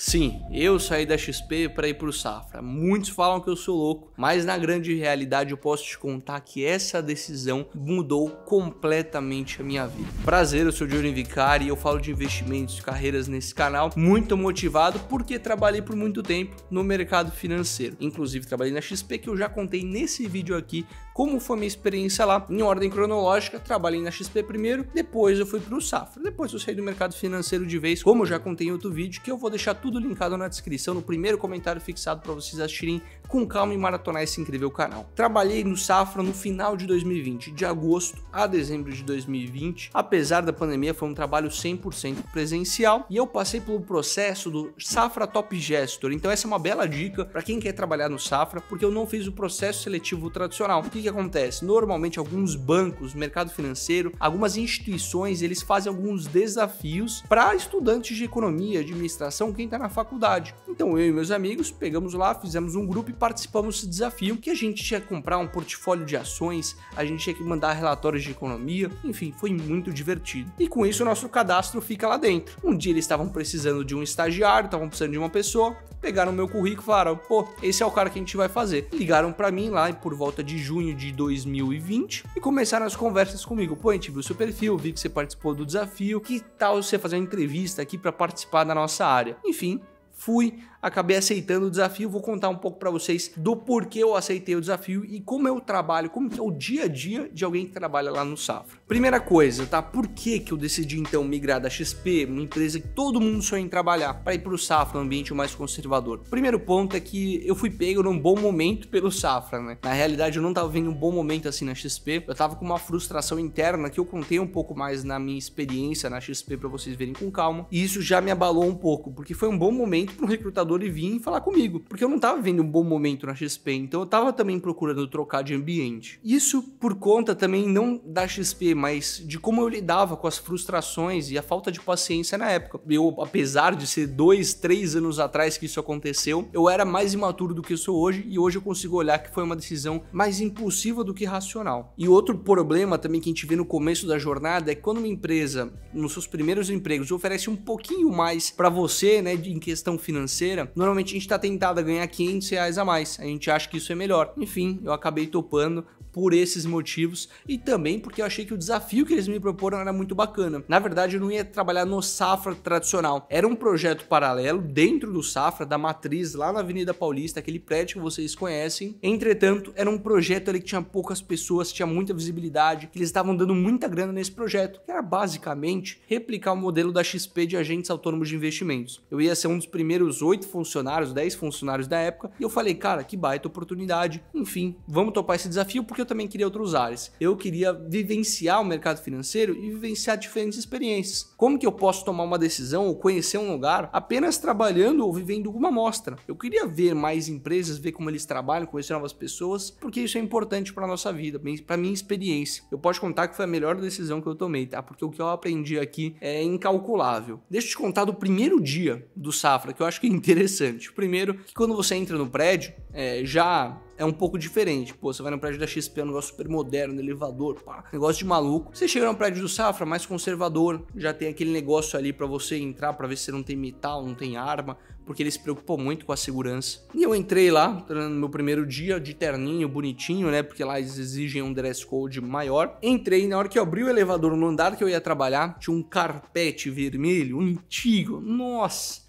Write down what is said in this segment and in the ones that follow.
Sim, eu saí da XP para ir para o Safra. Muitos falam que eu sou louco, mas na grande realidade eu posso te contar que essa decisão mudou completamente a minha vida. Prazer, eu sou Diogo Vicari e eu falo de investimentos, carreiras nesse canal, muito motivado porque trabalhei por muito tempo no mercado financeiro. Inclusive trabalhei na XP que eu já contei nesse vídeo aqui como foi minha experiência lá, em ordem cronológica, trabalhei na XP primeiro, depois eu fui pro Safra, depois eu saí do mercado financeiro de vez, como eu já contei em outro vídeo, que eu vou deixar tudo linkado na descrição, no primeiro comentário fixado para vocês assistirem com calma e maratonar esse incrível canal. Trabalhei no Safra no final de 2020, de agosto a dezembro de 2020, apesar da pandemia foi um trabalho 100% presencial e eu passei pelo processo do Safra Top Gestor, então essa é uma bela dica para quem quer trabalhar no Safra, porque eu não fiz o processo seletivo tradicional. O que que acontece? Normalmente alguns bancos, mercado financeiro, algumas instituições, eles fazem alguns desafios para estudantes de economia, administração, quem está na faculdade. Então eu e meus amigos pegamos lá, fizemos um grupo e participamos desse desafio que a gente tinha que comprar um portfólio de ações, a gente tinha que mandar relatórios de economia, enfim, foi muito divertido. E com isso o nosso cadastro fica lá dentro. Um dia eles estavam precisando de um estagiário, estavam precisando de uma pessoa, pegaram meu currículo e falaram: pô, esse é o cara que a gente vai fazer. Ligaram para mim lá e por volta de junho de 2020 e começaram as conversas comigo. Pô, a gente viu seu perfil, vi que você participou do desafio, que tal você fazer uma entrevista aqui para participar da nossa área? Enfim, fui, acabei aceitando o desafio. Vou contar um pouco para vocês do porquê eu aceitei o desafio e como é o trabalho, como é o dia a dia de alguém que trabalha lá no Safra. Primeira coisa, tá? Por que que eu decidi então migrar da XP, uma empresa que todo mundo sonha em trabalhar, para ir para o Safra, um ambiente mais conservador? Primeiro ponto é que eu fui pego num bom momento pelo Safra, né? Na realidade, eu não tava vendo um bom momento assim na XP. Eu tava com uma frustração interna que eu contei um pouco mais na minha experiência na XP para vocês verem com calma. E isso já me abalou um pouco, porque foi um bom momento para um recrutador e vir falar comigo, porque eu não tava vendo um bom momento na XP, então eu tava também procurando trocar de ambiente. Isso por conta também não da XP, mas de como eu lidava com as frustrações e a falta de paciência na época. Eu, apesar de ser dois, três anos atrás que isso aconteceu, eu era mais imaturo do que eu sou hoje e hoje eu consigo olhar que foi uma decisão mais impulsiva do que racional. E outro problema também que a gente vê no começo da jornada é que quando uma empresa, nos seus primeiros empregos, oferece um pouquinho mais para você, né, em questão financeira, normalmente a gente está tentado a ganhar 500 reais a mais. A gente acha que isso é melhor. Enfim, eu acabei topando, por esses motivos e também porque eu achei que o desafio que eles me proporam era muito bacana. Na verdade, eu não ia trabalhar no Safra tradicional. Era um projeto paralelo dentro do Safra, da matriz lá na Avenida Paulista, aquele prédio que vocês conhecem. Entretanto, era um projeto ali que tinha poucas pessoas, tinha muita visibilidade, que eles estavam dando muita grana nesse projeto, que era basicamente replicar o modelo da XP de agentes autônomos de investimentos. Eu ia ser um dos primeiros oito funcionários, dez funcionários da época, e eu falei, cara, que baita oportunidade. Enfim, vamos topar esse desafio porque eu também queria outros ares. Eu queria vivenciar o mercado financeiro e vivenciar diferentes experiências. Como que eu posso tomar uma decisão ou conhecer um lugar apenas trabalhando ou vivendo uma amostra? Eu queria ver mais empresas, ver como eles trabalham, conhecer novas pessoas, porque isso é importante para nossa vida, para minha experiência. Eu posso contar que foi a melhor decisão que eu tomei, tá? Porque o que eu aprendi aqui é incalculável. Deixa eu te contar do primeiro dia do Safra, que eu acho que é interessante. Primeiro, que quando você entra no prédio, é, já é um pouco diferente. Pô, você vai no prédio da XP, é um negócio super moderno, elevador, pá, negócio de maluco. Você chega no prédio do Safra, mais conservador, já tem aquele negócio ali para você entrar, para ver se não tem metal, não tem arma, porque ele se preocupou muito com a segurança. E eu entrei lá, no meu primeiro dia, de terninho, bonitinho, né, porque lá eles exigem um dress code maior. Entrei, na hora que eu abri o elevador no andar que eu ia trabalhar, tinha um carpete vermelho, antigo, nossa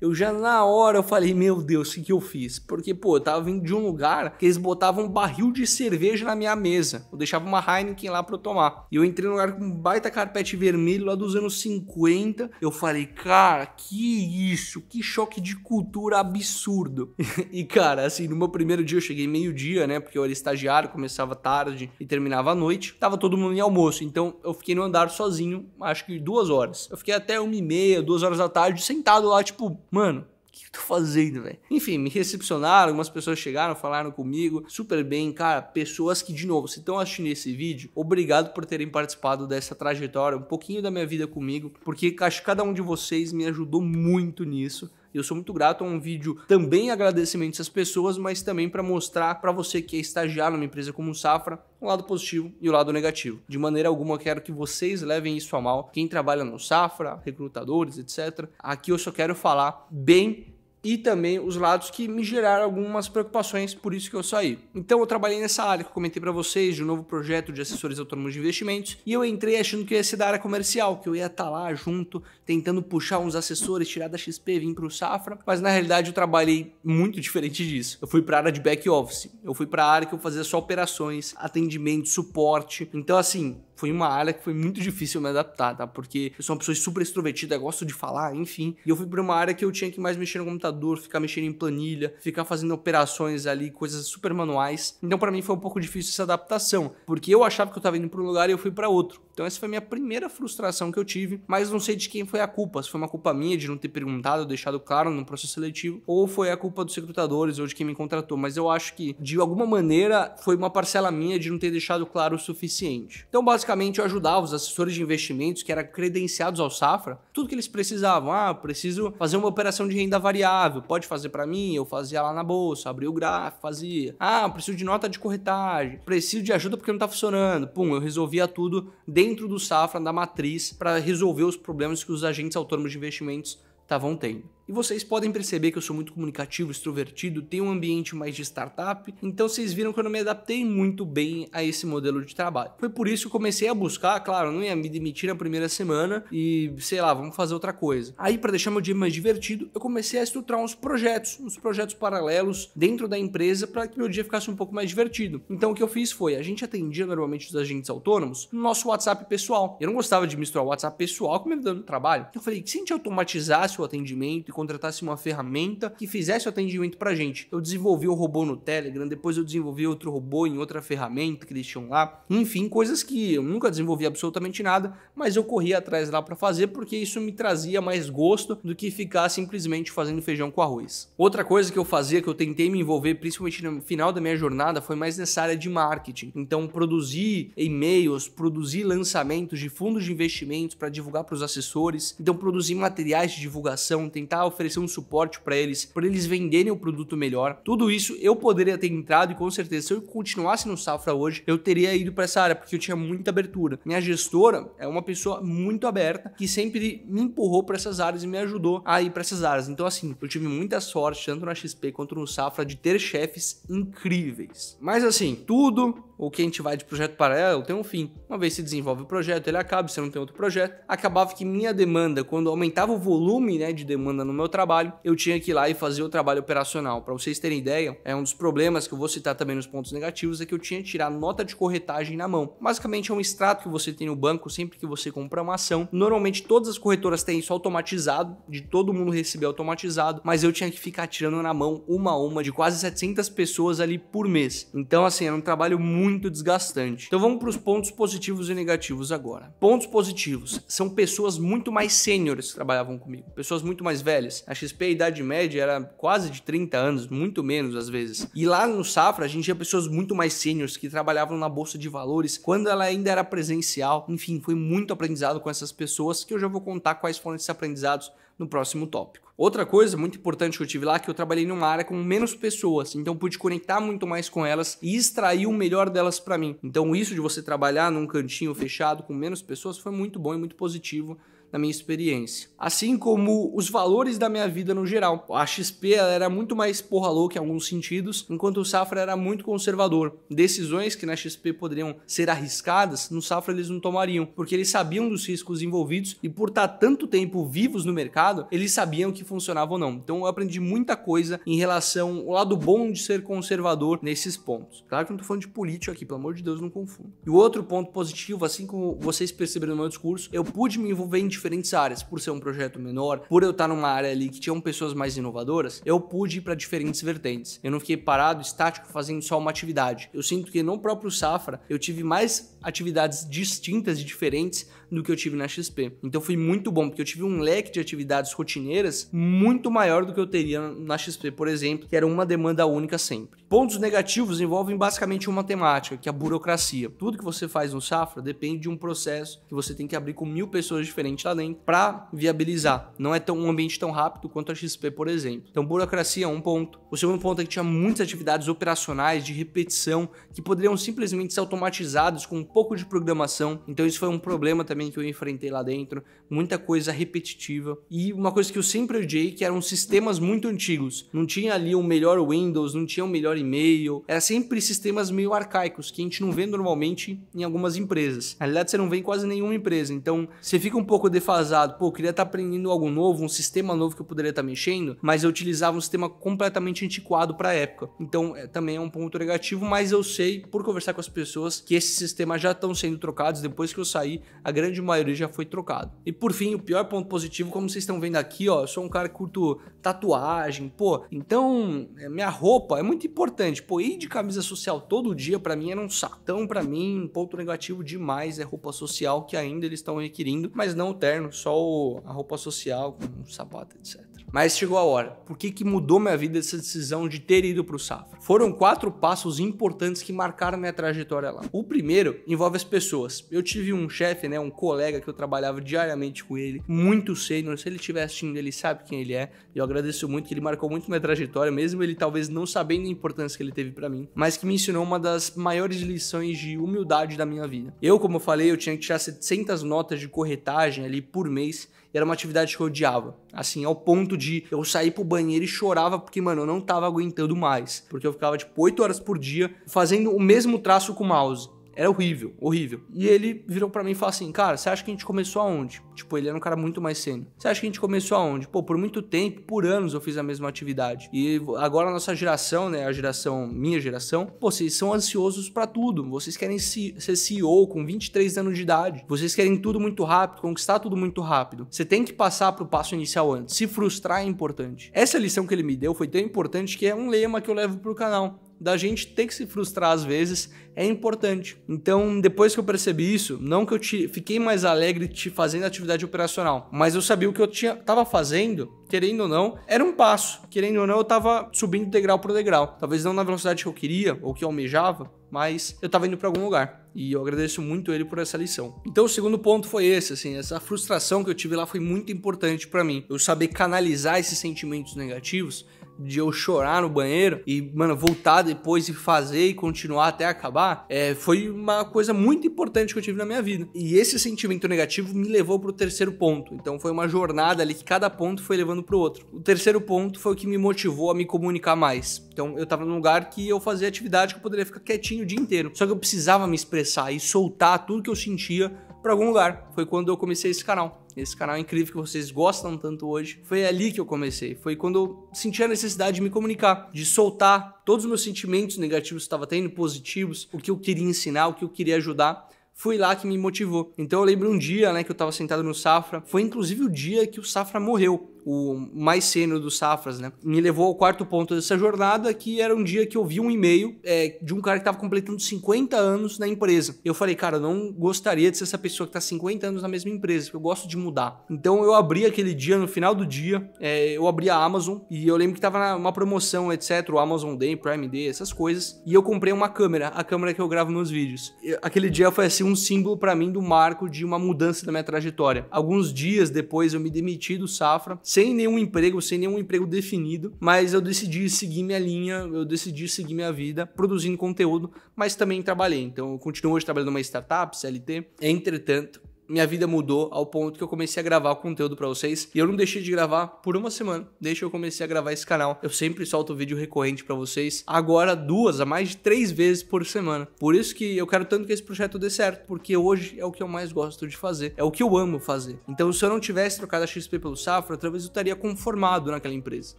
eu já na hora eu falei, meu Deus, o que, que eu fiz? Porque, pô, eu tava vindo de um lugar que eles botavam um barril de cerveja na minha mesa. Eu deixava uma Heineken lá pra eu tomar. E eu entrei num lugar com um baita carpete vermelho lá dos anos 50. Eu falei, cara, que isso? Que choque de cultura absurdo. e, cara, assim, no meu primeiro dia eu cheguei meio-dia, né? Porque eu era estagiário, começava tarde e terminava à noite. Tava todo mundo em almoço, então eu fiquei no andar sozinho, acho que duas horas. Eu fiquei até uma e meia, duas horas da tarde, sentado lá, tipo, mano, o que eu tô fazendo, velho? Enfim, me recepcionaram, algumas pessoas chegaram, falaram comigo, super bem, cara. Pessoas que, de novo, se estão assistindo esse vídeo, obrigado por terem participado dessa trajetória, um pouquinho da minha vida comigo, porque acho que cada um de vocês me ajudou muito nisso. Eu sou muito grato a um vídeo também agradecimento às pessoas, mas também para mostrar para você que é estagiário numa empresa como o Safra, o lado positivo e o lado negativo. De maneira alguma, quero que vocês levem isso a mal. Quem trabalha no Safra, recrutadores, etc. Aqui eu só quero falar bem e também os lados que me geraram algumas preocupações, por isso que eu saí. Então eu trabalhei nessa área que eu comentei para vocês, de um novo projeto de assessores autônomos de investimentos, e eu entrei achando que eu ia ser da área comercial, que eu ia estar tá lá junto, tentando puxar uns assessores, tirar da XP, vir o Safra, mas na realidade eu trabalhei muito diferente disso. Eu fui para a área de back office, eu fui para a área que eu fazia só operações, atendimento, suporte. Então assim, foi uma área que foi muito difícil me adaptar, tá? Porque eu sou uma pessoa super extrovertida, gosto de falar, enfim. E eu fui pra uma área que eu tinha que mais mexer no computador, ficar mexendo em planilha, ficar fazendo operações ali, coisas super manuais. Então para mim foi um pouco difícil essa adaptação, porque eu achava que eu tava indo pra um lugar e eu fui para outro. Então essa foi a minha primeira frustração que eu tive, mas não sei de quem foi a culpa, se foi uma culpa minha de não ter perguntado, deixado claro no processo seletivo, ou foi a culpa dos recrutadores ou de quem me contratou, mas eu acho que de alguma maneira foi uma parcela minha de não ter deixado claro o suficiente. Então basicamente eu ajudava os assessores de investimentos que eram credenciados ao Safra, tudo que eles precisavam, ah, preciso fazer uma operação de renda variável, pode fazer para mim, eu fazia lá na bolsa, abria o gráfico, fazia. Ah, preciso de nota de corretagem, preciso de ajuda porque não tá funcionando. Pum, eu resolvia tudo dentro dentro do Safra, da matriz, para resolver os problemas que os agentes autônomos de investimentos estavam tendo. E vocês podem perceber que eu sou muito comunicativo, extrovertido, tenho um ambiente mais de startup, então vocês viram que eu não me adaptei muito bem a esse modelo de trabalho. Foi por isso que eu comecei a buscar, claro, não ia me demitir na primeira semana e sei lá, vamos fazer outra coisa. Aí para deixar meu dia mais divertido, eu comecei a estruturar uns projetos, uns projetos paralelos dentro da empresa para que meu dia ficasse um pouco mais divertido. Então o que eu fiz foi, a gente atendia normalmente os agentes autônomos no nosso WhatsApp pessoal. Eu não gostava de misturar o WhatsApp pessoal com o meu dano do trabalho. Então, eu falei, se a gente automatizasse o atendimento e contratasse uma ferramenta que fizesse o atendimento pra gente. Eu desenvolvi um robô no Telegram, depois eu desenvolvi outro robô em outra ferramenta que eles tinham lá. Enfim, coisas que eu nunca desenvolvi absolutamente nada, mas eu corria atrás lá para fazer porque isso me trazia mais gosto do que ficar simplesmente fazendo feijão com arroz. Outra coisa que eu fazia que eu tentei me envolver, principalmente no final da minha jornada, foi mais nessa área de marketing. Então, produzir e-mails, produzir lançamentos de fundos de investimentos para divulgar para os assessores, então produzir materiais de divulgação, tentar oferecer um suporte para eles, para eles venderem o produto melhor. Tudo isso eu poderia ter entrado e com certeza se eu continuasse no Safra hoje, eu teria ido para essa área porque eu tinha muita abertura. Minha gestora é uma pessoa muito aberta que sempre me empurrou para essas áreas e me ajudou a ir para essas áreas. Então assim, eu tive muita sorte tanto na XP quanto no Safra de ter chefes incríveis. Mas assim, tudo o que a gente vai de projeto paralelo tem um fim. Uma vez se desenvolve o projeto, ele acaba, você não tem outro projeto. Acabava que minha demanda, quando aumentava o volume né, de demanda no meu trabalho, eu tinha que ir lá e fazer o trabalho operacional. Para vocês terem ideia, é um dos problemas que eu vou citar também nos pontos negativos é que eu tinha que tirar nota de corretagem na mão. Basicamente é um extrato que você tem no banco sempre que você compra uma ação. Normalmente todas as corretoras têm isso automatizado, de todo mundo receber automatizado, mas eu tinha que ficar tirando na mão uma a uma de quase 700 pessoas ali por mês. Então assim, era um trabalho muito desgastante. Então vamos para os pontos positivos e negativos agora. Pontos positivos, são pessoas muito mais sêniores que trabalhavam comigo, pessoas muito mais velhas velhas. A XP, a idade média, era quase de 30 anos, muito menos às vezes. E lá no Safra, a gente tinha pessoas muito mais sêniores que trabalhavam na Bolsa de Valores quando ela ainda era presencial. Enfim, foi muito aprendizado com essas pessoas que eu já vou contar quais foram esses aprendizados no próximo tópico. Outra coisa muito importante que eu tive lá é que eu trabalhei numa área com menos pessoas, então pude conectar muito mais com elas e extrair o melhor delas para mim. Então isso de você trabalhar num cantinho fechado com menos pessoas foi muito bom e muito positivo na minha experiência. Assim como os valores da minha vida no geral. A XP era muito mais porra louca em alguns sentidos, enquanto o Safra era muito conservador. Decisões que na XP poderiam ser arriscadas, no Safra eles não tomariam, porque eles sabiam dos riscos envolvidos e por estar tá tanto tempo vivos no mercado, eles sabiam que funcionava ou não. Então eu aprendi muita coisa em relação ao lado bom de ser conservador nesses pontos. Claro que não tô falando de político aqui, pelo amor de Deus, não confundo. E o outro ponto positivo, assim como vocês perceberam no meu discurso, eu pude me envolver em diferentes áreas. Por ser um projeto menor, por eu estar numa área ali que tinham pessoas mais inovadoras, eu pude ir para diferentes vertentes. Eu não fiquei parado, estático, fazendo só uma atividade. Eu sinto que no próprio Safra eu tive mais atividades distintas e diferentes do que eu tive na XP. Então foi muito bom, porque eu tive um leque de atividades rotineiras muito maior do que eu teria na XP, por exemplo, que era uma demanda única sempre. Pontos negativos envolvem basicamente uma temática, que é a burocracia. Tudo que você faz no Safra depende de um processo que você tem que abrir com mil pessoas diferentes lá dentro para viabilizar. Não é tão, um ambiente tão rápido quanto a XP, por exemplo. Então, burocracia é um ponto. O segundo ponto é que tinha muitas atividades operacionais de repetição que poderiam simplesmente ser automatizadas com pouco de programação. Então isso foi um problema também que eu enfrentei lá dentro, muita coisa repetitiva. E uma coisa que eu sempre odiei, que eram sistemas muito antigos. Não tinha ali o um melhor Windows, não tinha o um melhor e-mail. Era sempre sistemas meio arcaicos, que a gente não vê normalmente em algumas empresas. Na realidade, você não vê em quase nenhuma empresa. Então você fica um pouco defasado. Pô, eu queria estar tá aprendendo algo novo, um sistema novo que eu poderia estar tá mexendo, mas eu utilizava um sistema completamente antiquado para a época. Então é, também é um ponto negativo, mas eu sei, por conversar com as pessoas, que esse sistema já estão sendo trocados. Depois que eu saí, a grande maioria já foi trocado. E por fim, o pior ponto positivo, como vocês estão vendo aqui, ó, eu sou um cara que curto tatuagem, pô. Então, é, minha roupa é muito importante. Pô, ir de camisa social todo dia para mim era um saco. Então, para mim, um ponto negativo demais é roupa social que ainda eles estão requerindo, mas não o terno, só o, a roupa social, com um sapato, etc. Mas chegou a hora. Por que, que mudou minha vida essa decisão de ter ido para o Safra? Foram quatro passos importantes que marcaram minha trajetória lá. O primeiro envolve as pessoas. Eu tive um chefe, né, um colega que eu trabalhava diariamente com ele, muito sênior. Se ele estiver assistindo, ele sabe quem ele é. Eu agradeço muito que ele marcou muito minha trajetória, mesmo ele talvez não sabendo a importância que ele teve para mim, mas que me ensinou uma das maiores lições de humildade da minha vida. Eu, como eu falei, eu tinha que tirar 700 notas de corretagem ali por mês e era uma atividade que eu odiava. Assim, ao ponto de eu sair pro banheiro e chorava porque, mano, eu não tava aguentando mais. Porque eu ficava, tipo, 8 horas por dia fazendo o mesmo traço com o mouse. Era horrível, horrível. E ele virou para mim e falou assim: Cara, você acha que a gente começou aonde? Tipo, ele era um cara muito mais sênior. Você acha que a gente começou aonde? Pô, por muito tempo, por anos eu fiz a mesma atividade. E agora a nossa geração, né? A geração, minha geração, vocês são ansiosos para tudo. Vocês querem ser CEO com 23 anos de idade. Vocês querem tudo muito rápido, conquistar tudo muito rápido. Você tem que passar pro passo inicial antes. Se frustrar é importante. Essa lição que ele me deu foi tão importante que é um lema que eu levo pro canal da gente ter que se frustrar às vezes é importante. Então, depois que eu percebi isso, não que eu te, fiquei mais alegre te fazendo atividade operacional, mas eu sabia o que eu tinha, tava fazendo, querendo ou não, era um passo. Querendo ou não, eu tava subindo degrau por degrau. Talvez não na velocidade que eu queria ou que eu almejava, mas eu tava indo para algum lugar. E eu agradeço muito ele por essa lição. Então, o segundo ponto foi esse, assim, essa frustração que eu tive lá foi muito importante para mim. Eu saber canalizar esses sentimentos negativos de eu chorar no banheiro e, mano, voltar depois e fazer e continuar até acabar, é, foi uma coisa muito importante que eu tive na minha vida. E esse sentimento negativo me levou pro terceiro ponto. Então foi uma jornada ali que cada ponto foi levando pro outro. O terceiro ponto foi o que me motivou a me comunicar mais. Então eu tava num lugar que eu fazia atividade que eu poderia ficar quietinho o dia inteiro. Só que eu precisava me expressar e soltar tudo que eu sentia para algum lugar. Foi quando eu comecei esse canal. Esse canal é incrível que vocês gostam tanto hoje. Foi ali que eu comecei. Foi quando eu senti a necessidade de me comunicar, de soltar todos os meus sentimentos negativos que estava tendo, positivos, o que eu queria ensinar, o que eu queria ajudar foi lá que me motivou. Então eu lembro um dia, né, que eu tava sentado no Safra, foi inclusive o dia que o Safra morreu o mais sênior dos Safras, né? Me levou ao quarto ponto dessa jornada, que era um dia que eu vi um e-mail é, de um cara que estava completando 50 anos na empresa. Eu falei, cara, eu não gostaria de ser essa pessoa que está 50 anos na mesma empresa, porque eu gosto de mudar. Então eu abri aquele dia, no final do dia, é, eu abri a Amazon e eu lembro que estava uma promoção, etc, o Amazon Day, Prime Day, essas coisas, e eu comprei uma câmera, a câmera que eu gravo meus vídeos. E, aquele dia foi assim um símbolo para mim do marco de uma mudança da minha trajetória. Alguns dias depois eu me demiti do Safra, sem nenhum emprego, sem nenhum emprego definido, mas eu decidi seguir minha linha, eu decidi seguir minha vida produzindo conteúdo, mas também trabalhei. Então eu continuo hoje trabalhando numa startup, CLT. Entretanto, minha vida mudou ao ponto que eu comecei a gravar conteúdo para vocês. E eu não deixei de gravar por uma semana, desde que eu comecei a gravar esse canal. Eu sempre solto vídeo recorrente para vocês. Agora, duas a mais de três vezes por semana. Por isso que eu quero tanto que esse projeto dê certo, porque hoje é o que eu mais gosto de fazer, é o que eu amo fazer. Então, se eu não tivesse trocado a XP pelo Safra, talvez eu estaria conformado naquela empresa.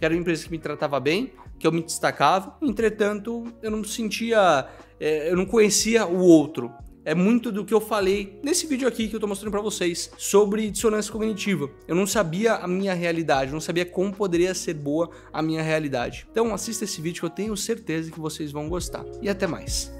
Era uma empresa que me tratava bem, que eu me destacava, entretanto, eu não sentia eh, eu não conhecia o outro é muito do que eu falei nesse vídeo aqui que eu tô mostrando para vocês sobre dissonância cognitiva. Eu não sabia a minha realidade, não sabia como poderia ser boa a minha realidade. Então assista esse vídeo que eu tenho certeza que vocês vão gostar. E até mais.